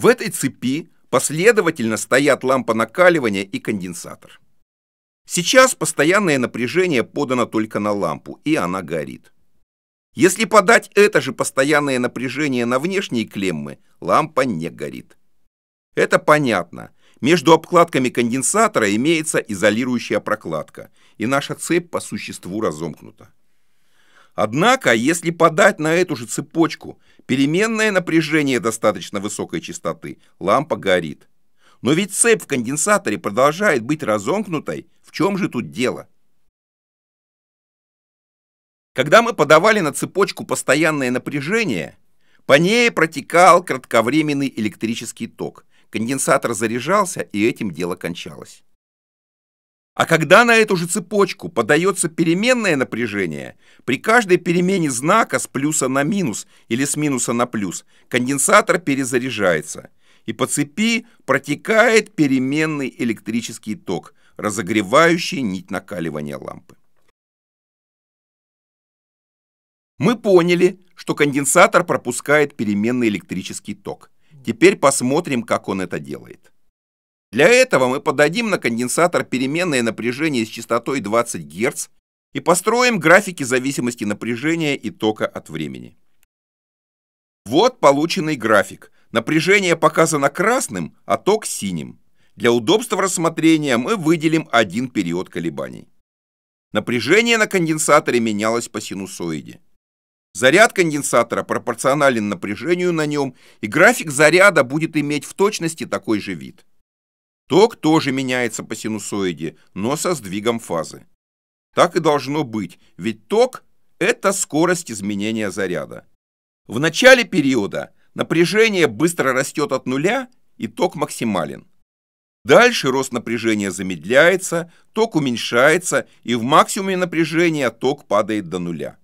В этой цепи последовательно стоят лампа накаливания и конденсатор. Сейчас постоянное напряжение подано только на лампу, и она горит. Если подать это же постоянное напряжение на внешние клеммы, лампа не горит. Это понятно. Между обкладками конденсатора имеется изолирующая прокладка, и наша цепь по существу разомкнута. Однако, если подать на эту же цепочку Переменное напряжение достаточно высокой частоты, лампа горит. Но ведь цепь в конденсаторе продолжает быть разомкнутой, в чем же тут дело? Когда мы подавали на цепочку постоянное напряжение, по ней протекал кратковременный электрический ток. Конденсатор заряжался, и этим дело кончалось. А когда на эту же цепочку подается переменное напряжение, при каждой перемене знака с плюса на минус или с минуса на плюс конденсатор перезаряжается, и по цепи протекает переменный электрический ток, разогревающий нить накаливания лампы. Мы поняли, что конденсатор пропускает переменный электрический ток. Теперь посмотрим, как он это делает. Для этого мы подадим на конденсатор переменное напряжение с частотой 20 Гц и построим графики зависимости напряжения и тока от времени. Вот полученный график. Напряжение показано красным, а ток синим. Для удобства рассмотрения мы выделим один период колебаний. Напряжение на конденсаторе менялось по синусоиде. Заряд конденсатора пропорционален напряжению на нем, и график заряда будет иметь в точности такой же вид. Ток тоже меняется по синусоиде, но со сдвигом фазы. Так и должно быть, ведь ток – это скорость изменения заряда. В начале периода напряжение быстро растет от нуля, и ток максимален. Дальше рост напряжения замедляется, ток уменьшается, и в максимуме напряжения ток падает до нуля.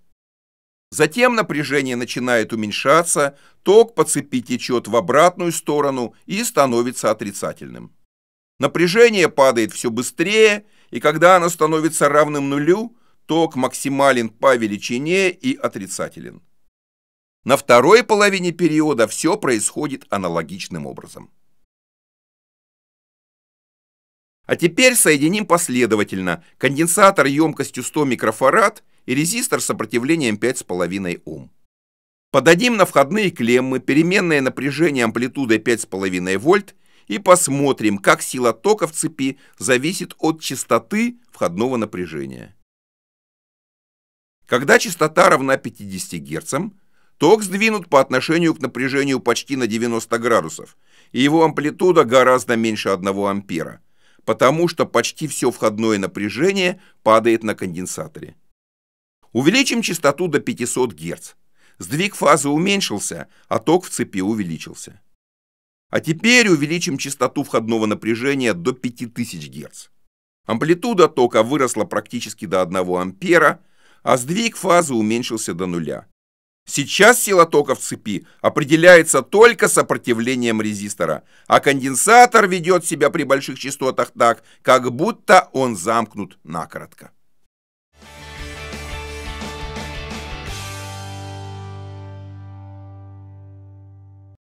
Затем напряжение начинает уменьшаться, ток по цепи течет в обратную сторону и становится отрицательным. Напряжение падает все быстрее, и когда оно становится равным нулю, ток максимален по величине и отрицателен. На второй половине периода все происходит аналогичным образом. А теперь соединим последовательно конденсатор емкостью 100 микрофарад и резистор с сопротивлением 5,5 Ом. Подадим на входные клеммы переменное напряжение амплитудой 5,5 вольт и посмотрим, как сила тока в цепи зависит от частоты входного напряжения. Когда частота равна 50 Гц, ток сдвинут по отношению к напряжению почти на 90 градусов, и его амплитуда гораздо меньше 1 ампера, потому что почти все входное напряжение падает на конденсаторе. Увеличим частоту до 500 Гц. Сдвиг фазы уменьшился, а ток в цепи увеличился. А теперь увеличим частоту входного напряжения до 5000 Гц. Амплитуда тока выросла практически до 1 ампера, а сдвиг фазы уменьшился до нуля. Сейчас сила тока в цепи определяется только сопротивлением резистора, а конденсатор ведет себя при больших частотах так, как будто он замкнут накоротко.